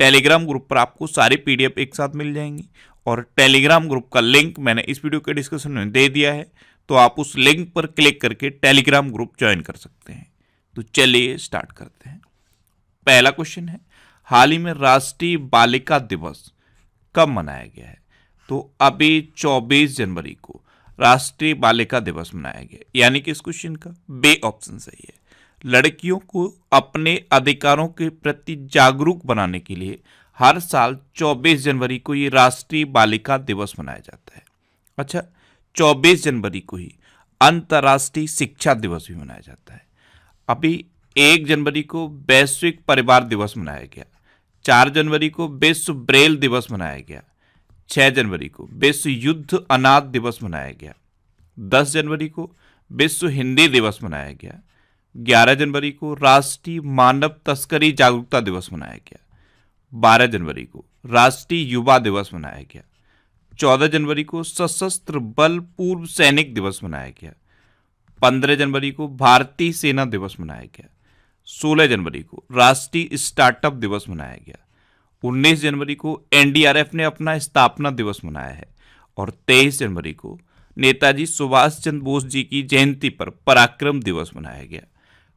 Telegram group पर आपको सारे पीडीएफ एक साथ मिल जाएंगी और टेलीग्राम ग्रुप का लिंक मैंने इस वीडियो के डिस्क्रिप्शन में दे दिया है तो आप उस लिंक पर क्लिक करके टेलीग्राम ग्रुप ज्वाइन कर सकते हैं तो चलिए स्टार्ट करते हैं पहला क्वेश्चन है हाल ही में राष्ट्रीय बालिका दिवस कब मनाया गया है तो अभी 24 जनवरी को राष्ट्रीय बालिका दिवस मनाया गया यानी कि इस क्वेश्चन का बे ऑप्शन सही है लड़कियों को अपने अधिकारों के प्रति जागरूक बनाने के लिए हर साल 24 जनवरी को ये राष्ट्रीय बालिका दिवस मनाया जाता है अच्छा 24 जनवरी को ही अंतर्राष्ट्रीय शिक्षा दिवस भी मनाया जाता है अभी एक जनवरी को वैश्विक परिवार दिवस मनाया गया चार जनवरी को विश्व ब्रेल दिवस मनाया गया छः जनवरी को विश्व युद्ध अनाथ दिवस मनाया गया दस जनवरी को विश्व हिंदी दिवस मनाया गया 11 जनवरी को राष्ट्रीय मानव तस्करी जागरूकता दिवस मनाया गया 12 जनवरी को राष्ट्रीय युवा दिवस मनाया गया 14 जनवरी को सशस्त्र बल पूर्व सैनिक दिवस मनाया गया 15 जनवरी को भारतीय सेना दिवस मनाया गया 16 जनवरी को राष्ट्रीय स्टार्टअप दिवस मनाया गया 19 जनवरी को एनडीआरएफ ने अपना स्थापना दिवस मनाया है और 23 जनवरी को नेताजी सुभाष चंद्र बोस जी की जयंती पर पराक्रम दिवस मनाया गया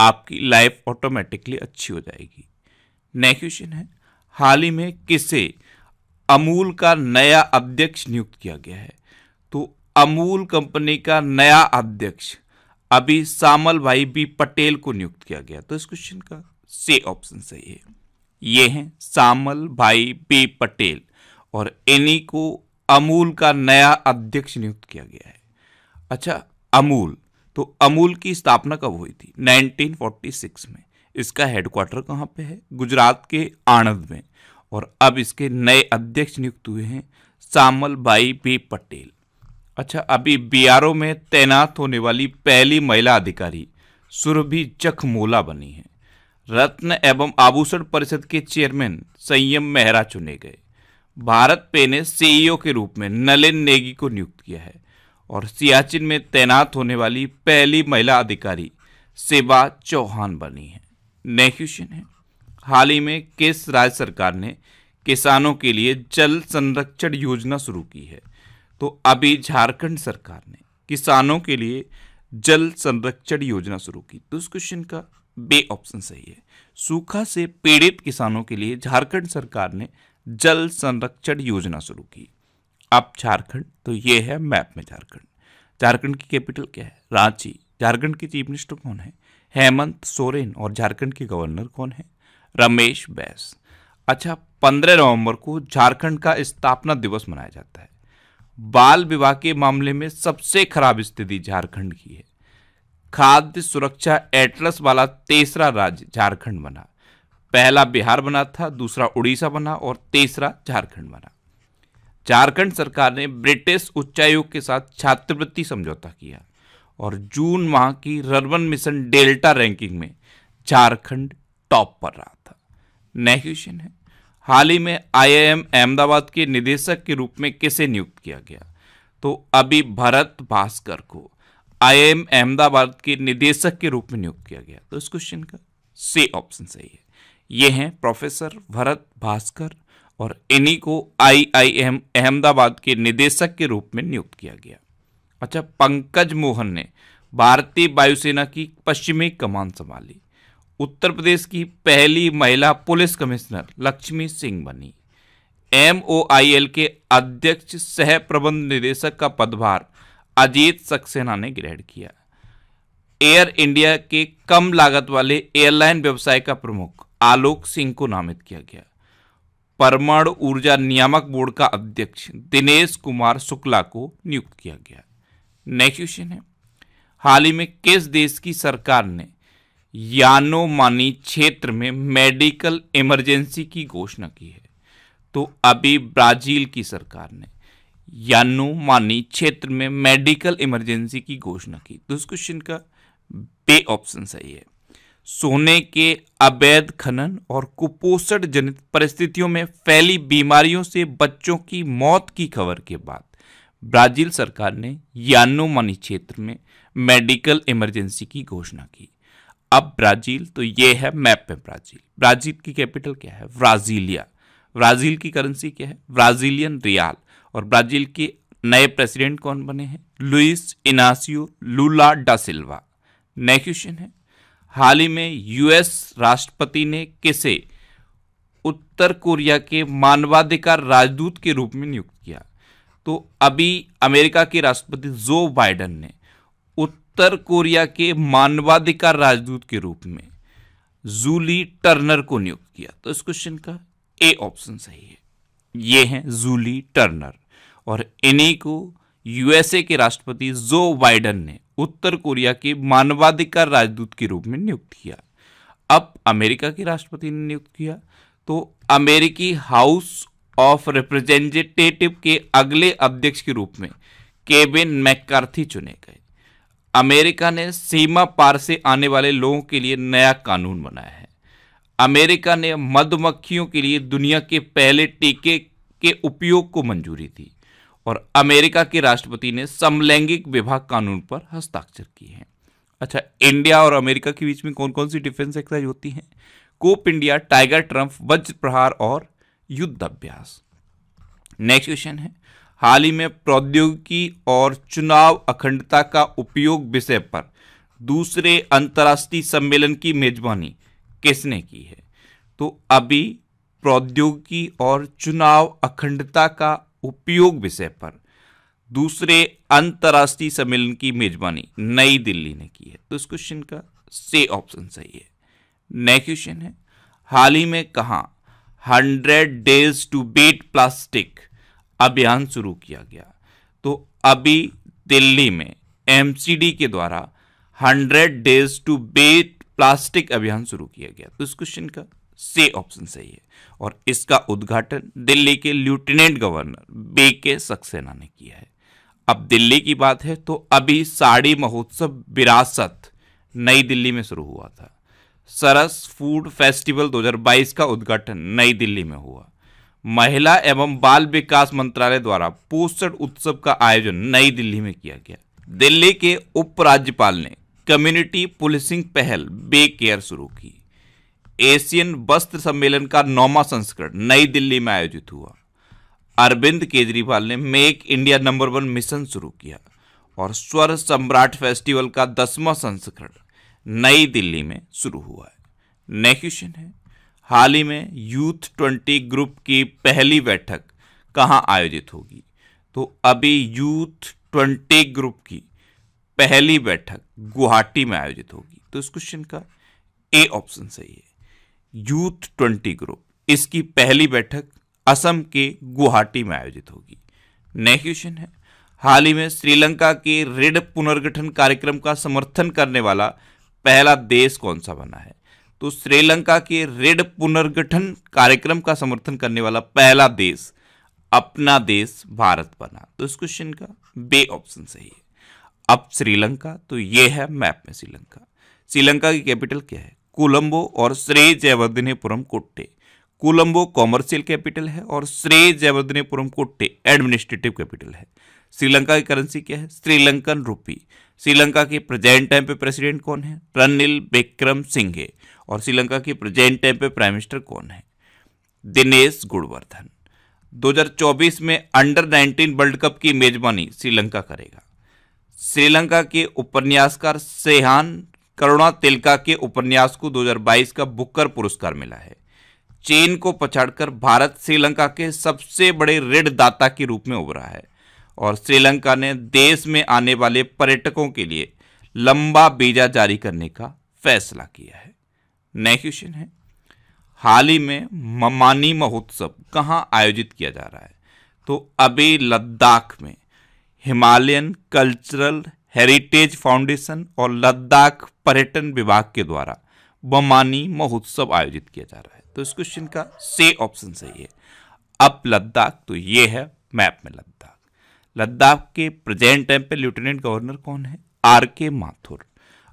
आपकी लाइफ ऑटोमेटिकली अच्छी हो जाएगी नेक्स्ट क्वेश्चन है हाल ही में किसे अमूल का नया अध्यक्ष नियुक्त किया गया है तो अमूल कंपनी का नया अध्यक्ष अभी सामल भाई बी पटेल को नियुक्त किया गया तो इस क्वेश्चन का से ऑप्शन सही है ये हैं सामल भाई बी पटेल और इन्हीं को अमूल का नया अध्यक्ष नियुक्त किया गया है अच्छा अमूल तो अमूल की स्थापना कब हुई थी 1946 में इसका हेडक्वार्टर कहाँ पे है गुजरात के आणंद में और अब इसके नए अध्यक्ष नियुक्त हुए हैं सामल बाई बी पटेल अच्छा अभी बीआरओ में तैनात होने वाली पहली महिला अधिकारी सुरभि जखमोला बनी है रत्न एवं आभूषण परिषद के चेयरमैन संयम मेहरा चुने गए भारत पे ने सीईओ के रूप में नलिन नेगी को नियुक्त किया है और सियाचिन में तैनात होने वाली पहली महिला अधिकारी सेवा चौहान बनी है नेक्स्ट क्वेश्चन है हाल ही में किस राज्य सरकार ने किसानों के लिए जल संरक्षण योजना शुरू की है तो अभी झारखंड सरकार ने किसानों के लिए जल संरक्षण योजना शुरू की तो उस क्वेश्चन का बे ऑप्शन सही है सूखा से पीड़ित किसानों के लिए झारखंड सरकार ने जल संरक्षण योजना शुरू की अब झारखंड तो ये है मैप में झारखंड झारखंड की कैपिटल क्या है रांची झारखंड के चीफ मिनिस्टर कौन है हेमंत सोरेन और झारखंड के गवर्नर कौन है रमेश बैस अच्छा पंद्रह नवंबर को झारखंड का स्थापना दिवस मनाया जाता है बाल विवाह के मामले में सबसे खराब स्थिति झारखंड की है खाद्य सुरक्षा एटलस वाला तीसरा राज्य झारखंड बना पहला बिहार बना था दूसरा उड़ीसा बना और तीसरा झारखंड बना झारखंड सरकार ने ब्रिटिश उच्चायोग के साथ छात्रवृत्ति समझौता किया और जून माह की रर्बन मिशन डेल्टा रैंकिंग में झारखंड टॉप पर रहा था नया क्वेश्चन है हाल ही में आईआईएम अहमदाबाद के निदेशक के रूप में किसे नियुक्त किया गया तो अभी भरत भास्कर को आईआईएम अहमदाबाद के निदेशक के रूप में नियुक्त किया गया तो इस क्वेश्चन का सी ऑप्शन सही है ये हैं प्रोफेसर भरत भास्कर और इन्हीं को आईआईएम अहमदाबाद के निदेशक के रूप में नियुक्त किया गया अच्छा पंकज मोहन ने भारतीय वायुसेना की पश्चिमी कमान संभाली उत्तर प्रदेश की पहली महिला पुलिस कमिश्नर लक्ष्मी सिंह बनी एम के अध्यक्ष सह प्रबंध निदेशक का पदभार अजीत सक्सेना ने ग्रहण किया एयर इंडिया के कम लागत वाले एयरलाइन व्यवसाय का प्रमुख आलोक सिंह को नामित किया गया परमाणु ऊर्जा नियामक बोर्ड का अध्यक्ष दिनेश कुमार शुक्ला को नियुक्त किया गया नेक्स्ट क्वेश्चन है हाल ही में किस देश की सरकार ने यानोमानी क्षेत्र में मेडिकल इमरजेंसी की घोषणा की है तो अभी ब्राजील की सरकार ने यानोमानी क्षेत्र में मेडिकल इमरजेंसी की घोषणा की तो इस क्वेश्चन का बे ऑप्शन सही है सोने के अवैध खनन और कुपोषण जनित परिस्थितियों में फैली बीमारियों से बच्चों की मौत की खबर के बाद ब्राजील सरकार ने मनी क्षेत्र में मेडिकल इमरजेंसी की घोषणा की अब ब्राजील तो ये है मैप में ब्राजील ब्राजील की कैपिटल क्या है ब्राजीलिया ब्राजील की करेंसी क्या है ब्राजीलियन रियाल और ब्राजील के नए प्रेसिडेंट कौन बने हैं लुइस इनासियो लूला डा सिल्वा नेक्स्ट क्वेश्चन है हाल ही में यूएस राष्ट्रपति ने किसे उत्तर कोरिया के मानवाधिकार राजदूत के रूप में नियुक्त किया तो अभी अमेरिका के राष्ट्रपति जो बाइडन ने उत्तर कोरिया के मानवाधिकार राजदूत के रूप में जूली टर्नर को नियुक्त किया तो इस क्वेश्चन का ए ऑप्शन सही है ये हैं जूली टर्नर और इन्हीं को यूएसए के राष्ट्रपति जो बाइडन ने उत्तर कोरिया के मानवाधिकार राजदूत के रूप में नियुक्त किया अब अमेरिका के राष्ट्रपति ने नियुक्त किया तो अमेरिकी हाउस ऑफ रिप्रेजेंटेटिव के अगले अध्यक्ष के रूप में केबिन मैकार्थी चुने गए अमेरिका ने सीमा पार से आने वाले लोगों के लिए नया कानून बनाया है अमेरिका ने मधुमक्खियों के लिए दुनिया के पहले टीके के उपयोग को मंजूरी दी और अमेरिका के राष्ट्रपति ने समलैंगिक विवाह कानून पर हस्ताक्षर किए हैं अच्छा इंडिया और अमेरिका के बीच में कौन कौन सी डिफेंस एक्सरसाइज होती हैं कोप इंडिया टाइगर ट्रम्प वज्र प्रहार और युद्ध अभ्यास नेक्स्ट क्वेश्चन है हाल ही में प्रौद्योगिकी और चुनाव अखंडता का उपयोग विषय पर दूसरे अंतर्राष्ट्रीय सम्मेलन की मेजबानी किसने की है तो अभी प्रौद्योगिकी और चुनाव अखंडता का उपयोग विषय पर दूसरे अंतर्राष्ट्रीय सम्मेलन की मेजबानी नई दिल्ली ने की है तो इस क्वेश्चन का से ऑप्शन सही है नेक्स्ट क्वेश्चन है हाल ही में कहा hundred days to beat plastic अभियान शुरू किया गया तो अभी दिल्ली में एमसीडी के द्वारा hundred days to beat plastic अभियान शुरू किया गया तो इस क्वेश्चन का सी ऑप्शन सही है और इसका उद्घाटन दिल्ली के लेफ्टिनेंट गवर्नर बी के सक्सेना ने किया है अब दिल्ली की बात है तो अभी साड़ी महोत्सव विरासत नई दिल्ली में शुरू हुआ था सरस फूड फेस्टिवल 2022 का उद्घाटन नई दिल्ली में हुआ महिला एवं बाल विकास मंत्रालय द्वारा पोषण उत्सव का आयोजन नई दिल्ली में किया गया दिल्ली के उपराज्यपाल ने कम्युनिटी पुलिसिंग पहल बे केयर शुरू की एशियन वस्त्र सम्मेलन का नौवा संस्करण नई दिल्ली में आयोजित हुआ अरविंद केजरीवाल ने make India number one mission शुरू किया और स्वर सम्राट फेस्टिवल का दसवां संस्करण नई दिल्ली में शुरू हुआ है नेक्स्ट क्वेश्चन है हाल ही में यूथ ट्वेंटी ग्रुप की पहली बैठक कहाँ आयोजित होगी तो अभी यूथ ट्वेंटी ग्रुप की पहली बैठक गुवाहाटी में आयोजित होगी तो इस क्वेश्चन का ए ऑप्शन सही है यूथ ट्वेंटी ग्रुप इसकी पहली बैठक असम के गुवाहाटी में आयोजित होगी नेक्स्ट क्वेश्चन है हाल ही में श्रीलंका के रेड पुनर्गठन कार्यक्रम का समर्थन करने वाला पहला देश कौन सा बना है तो श्रीलंका के रेड पुनर्गठन कार्यक्रम का समर्थन करने वाला पहला देश अपना देश भारत बना तो इस क्वेश्चन का बे ऑप्शन सही है अब श्रीलंका तो ये है मैप में श्रीलंका श्रीलंका की कैपिटल क्या है कोलंबो और श्री जयवर्धनीपुरम कोट्टे कोलंबो कॉमर्शियल कैपिटल है और श्री जयवर्धनीपुरम कोट्टे एडमिनिस्ट्रेटिव कैपिटल है श्रीलंका की करेंसी क्या है श्रीलंकन रूपी श्रीलंका के प्रेजेंट टाइम पे प्रेसिडेंट कौन है रनिल विक्रम सिंघे और श्रीलंका के प्रेजेंट टाइम पे प्राइम मिनिस्टर कौन है दिनेश गुणवर्धन 2024 में अंडर 19 वर्ल्ड कप की मेजबानी श्रीलंका करेगा श्रीलंका के उपन्यासकार सेहान करुणा तिलका के उपन्यास को 2022 का बुकर पुरस्कार मिला है चीन को पछाड़कर भारत श्रीलंका के सबसे बड़े ऋण दाता के रूप में उभरा है और श्रीलंका ने देश में आने वाले पर्यटकों के लिए लंबा बीजा जारी करने का फैसला किया है नया क्वेश्चन है हाल ही में ममानी महोत्सव कहाँ आयोजित किया जा रहा है तो अभी लद्दाख में हिमालयन कल्चरल हेरिटेज फाउंडेशन और लद्दाख पर्यटन विभाग के द्वारा बमानी महोत्सव आयोजित किया जा रहा है तो इस क्वेश्चन का से ऑप्शन सही है अब लद्दाख तो ये है मैप में लद्दाख लद्दाख के प्रेजेंट टाइम पे लेफ्टिनेंट गवर्नर कौन है आर के माथुर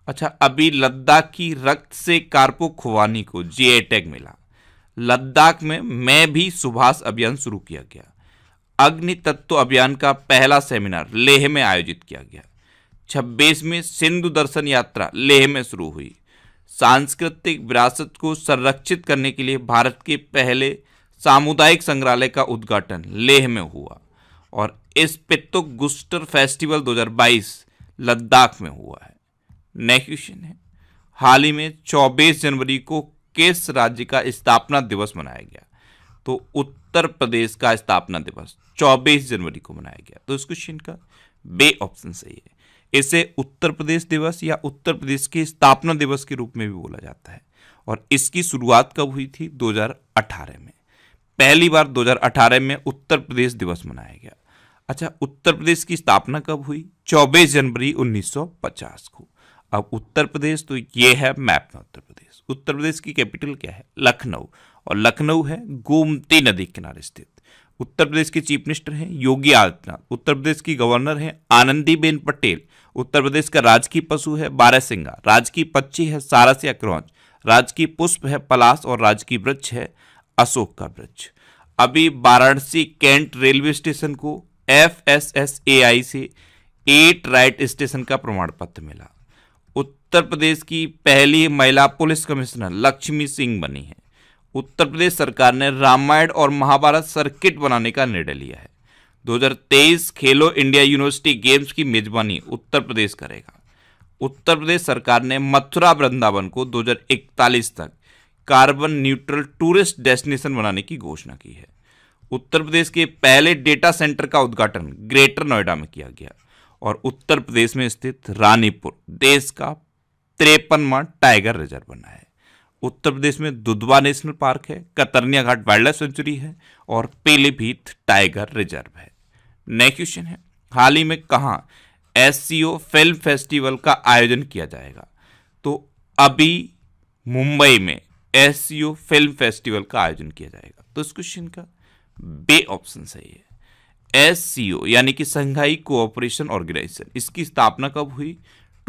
अच्छा अभी लद्दाख की रक्त से कार्पो खुवानी को जे टैग मिला लद्दाख में मैं भी सुभाष अभियान शुरू किया गया अग्नि तत्व अभियान का पहला सेमिनार लेह में आयोजित किया गया छब्बीस में सिंधु दर्शन यात्रा लेह में शुरू हुई सांस्कृतिक विरासत को संरक्षित करने के लिए भारत के पहले सामुदायिक संग्रहालय का उद्घाटन लेह में हुआ और इस पित्तो गुस्टर फेस्टिवल 2022 लद्दाख में हुआ है नेक्स्ट क्वेश्चन है हाल ही में 24 जनवरी को किस राज्य का स्थापना दिवस मनाया गया तो उत्तर प्रदेश का स्थापना दिवस 24 जनवरी को मनाया गया तो इस क्वेश्चन का बे ऑप्शन सही है इसे उत्तर प्रदेश दिवस या उत्तर प्रदेश के स्थापना दिवस के रूप में भी बोला जाता है और इसकी शुरुआत कब हुई थी 2018 में पहली बार 2018 में उत्तर प्रदेश दिवस मनाया गया अच्छा उत्तर प्रदेश की स्थापना कब हुई 24 जनवरी 1950 को अब उत्तर प्रदेश तो ये है मैप में उत्तर प्रदेश उत्तर प्रदेश की कैपिटल क्या है लखनऊ और लखनऊ है गोमती नदी के किनारे स्थित उत्तर प्रदेश के चीफ मिनिस्टर हैं योगी आदित्यनाथ उत्तर प्रदेश की गवर्नर हैं आनंदीबेन पटेल उत्तर प्रदेश का राजकीय पशु है सिंगा राजकीय पक्षी है सारस या क्रौच राजकीय पुष्प है पलास और राजकीय वृक्ष है अशोक का वृक्ष अभी वाराणसी कैंट रेलवे स्टेशन को F S S A I से एट राइट स्टेशन का प्रमाण पत्र मिला उत्तर प्रदेश की पहली महिला पुलिस कमिश्नर लक्ष्मी सिंह बनी है उत्तर प्रदेश सरकार ने रामायण और महाभारत सर्किट बनाने का निर्णय लिया है 2023 खेलो इंडिया यूनिवर्सिटी गेम्स की मेजबानी उत्तर प्रदेश करेगा उत्तर प्रदेश सरकार ने मथुरा वृंदावन को 2041 तक कार्बन न्यूट्रल टूरिस्ट डेस्टिनेशन बनाने की घोषणा की है उत्तर प्रदेश के पहले डेटा सेंटर का उद्घाटन ग्रेटर नोएडा में किया गया और उत्तर प्रदेश में स्थित रानीपुर देश का त्रेपनवा टाइगर रिजर्व बना है उत्तर प्रदेश में दुधवा नेशनल पार्क है Katarnia Ghat wild life sanctuary है और पीलीभीत टाइगर रिजर्व है नेक्स्ट क्वेश्चन है हाल ही में कहाँ एस फिल्म फेस्टिवल का आयोजन किया जाएगा तो अभी मुंबई में एस फिल्म फेस्टिवल का आयोजन किया जाएगा तो इस क्वेश्चन का बे ऑप्शन सही है एस यानी कि संघाई कोऑपरेशन ऑर्गेनाइजेशन इसकी स्थापना कब हुई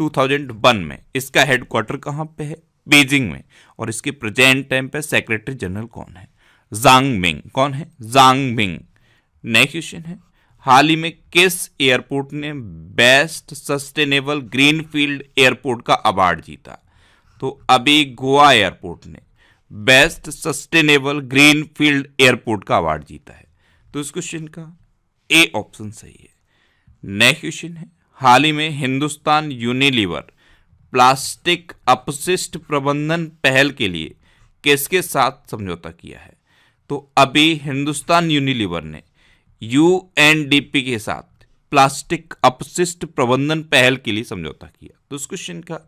2001 में इसका हेडक्वार्टर कहाँ पे है बीजिंग में और इसके प्रेजेंट टाइम पे सेक्रेटरी जनरल कौन है जांग मिंग कौन है जांग मिंग नेक्स्ट क्वेश्चन है हाल ही में किस एयरपोर्ट ने बेस्ट सस्टेनेबल ग्रीनफील्ड एयरपोर्ट का अवार्ड जीता तो अभी गोवा एयरपोर्ट ने बेस्ट सस्टेनेबल ग्रीनफील्ड एयरपोर्ट का अवार्ड जीता है तो इस क्वेश्चन का ए ऑप्शन सही है नेक्स्ट क्वेश्चन है हाल ही में हिंदुस्तान यूनिलीवर प्लास्टिक अपशिष्ट प्रबंधन पहल के लिए किसके साथ समझौता किया है तो अभी हिंदुस्तान यूनिलीवर ने यूएनडीपी के साथ प्लास्टिक अपशिष्ट प्रबंधन पहल के लिए समझौता किया तो उस क्वेश्चन का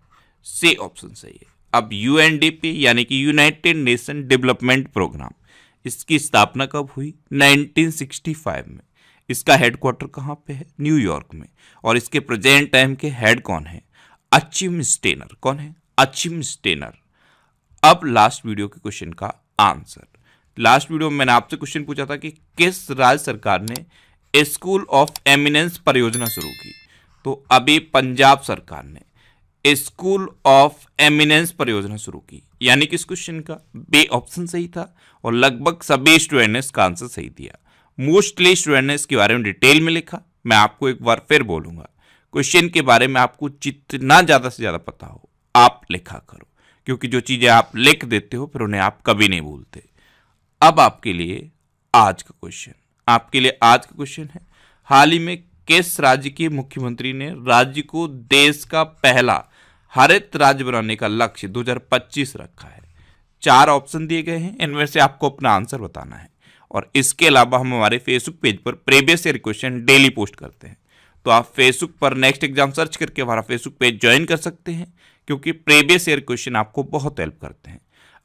से ऑप्शन सही है अब यूएनडीपी यानी कि यूनाइटेड नेशन डेवलपमेंट प्रोग्राम इसकी स्थापना कब हुई 1965 में इसका हेडक्वार्टर कहाँ पे है न्यूयॉर्क में और इसके प्रेजेंट टाइम के हेड कौन है अचिम स्टेनर कौन है अचिम स्टेनर अब लास्ट वीडियो के क्वेश्चन का आंसर लास्ट वीडियो में मैंने आपसे क्वेश्चन पूछा था कि किस राज्य सरकार ने स्कूल ऑफ एमिनेंस परियोजना शुरू की तो अभी पंजाब सरकार ने स्कूल ऑफ एमिनेंस परियोजना शुरू की यानी कि इस क्वेश्चन का बे ऑप्शन सही था और लगभग सभी स्टूडेंट ने इसका आंसर सही दिया मोस्टली स्टूडेंट ने इसके बारे में डिटेल में लिखा मैं आपको एक बार फिर बोलूंगा क्वेश्चन के बारे में आपको जितना ज़्यादा से ज़्यादा पता हो आप लिखा करो क्योंकि जो चीज़ें आप लिख देते हो फिर उन्हें आप कभी नहीं भूलते अब आपके लिए आज का क्वेश्चन आपके लिए आज का क्वेश्चन है हाल ही में किस राज्य के मुख्यमंत्री ने राज्य को देश का पहला हरित राज्य बनाने का लक्ष्य 2025 रखा है चार ऑप्शन दिए गए हैं इनमें से आपको अपना आंसर बताना है और इसके अलावा हम हमारे फेसबुक पेज पर previous year question daily post करते हैं तो आप फेसबुक पर नेक्स्ट एग्जाम सर्च करके हमारा फेसबुक पेज ज्वाइन कर सकते हैं क्योंकि प्रीवियस ईयर क्वेश्चन आपको बहुत हेल्प करते हैं